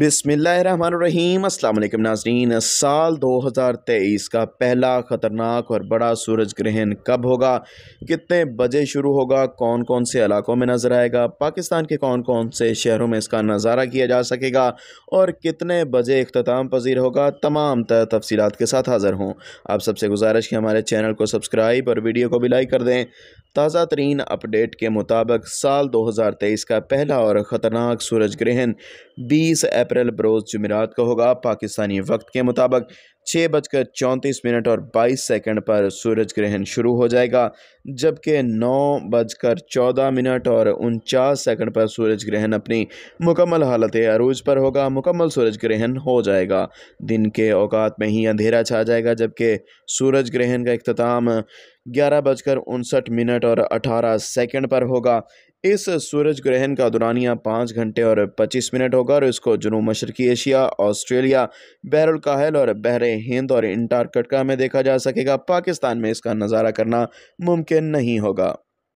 बिसमीम अल्लाम नाजरीन साल 2023 का पहला ख़तरनाक और बड़ा सूरज ग्रहण कब होगा कितने बजे शुरू होगा कौन कौन से इलाकों में नज़र आएगा पाकिस्तान के कौन कौन से शहरों में इसका नज़ारा किया जा सकेगा और कितने बजे अख्ताम पजीर होगा तमाम तर तफसीत के साथ हाज़िर हूँ आप सबसे गुजारिश कि हमारे चैनल को सब्सक्राइब और वीडियो को भी लाइक कर दें ताज़ा तरीन अपडेट के मुताबिक साल 2023 का पहला और ख़तरनाक सूरज ग्रहण 20 अप्रैल बरोज़ जमेरात को होगा पाकिस्तानी वक्त के मुताबिक छः बजकर चौंतीस मिनट और बाईस सेकंड पर सूरज ग्रहण शुरू हो जाएगा जबकि नौ बजकर चौदह मिनट और उनचास सेकंड पर सूरज ग्रहण अपनी मुकम्मल हालत अरूज पर होगा मुकम्मल सूरज ग्रहण हो जाएगा दिन के औकात में ही अंधेरा छा जाएगा जबकि सूरज ग्रहण का अख्ताम ग्यारह बजकर उनसठ मिनट और अठारह सेकेंड पर होगा इस सूरज ग्रहण का दुरानिया पाँच घंटे और पच्चीस मिनट होगा और इसको जुनूब मशरकी एशिया ऑस्ट्रेलिया बहरुल काहल और बहर हिंद और इंटारकटका में देखा जा सकेगा पाकिस्तान में इसका नज़ारा करना मुमकिन नहीं होगा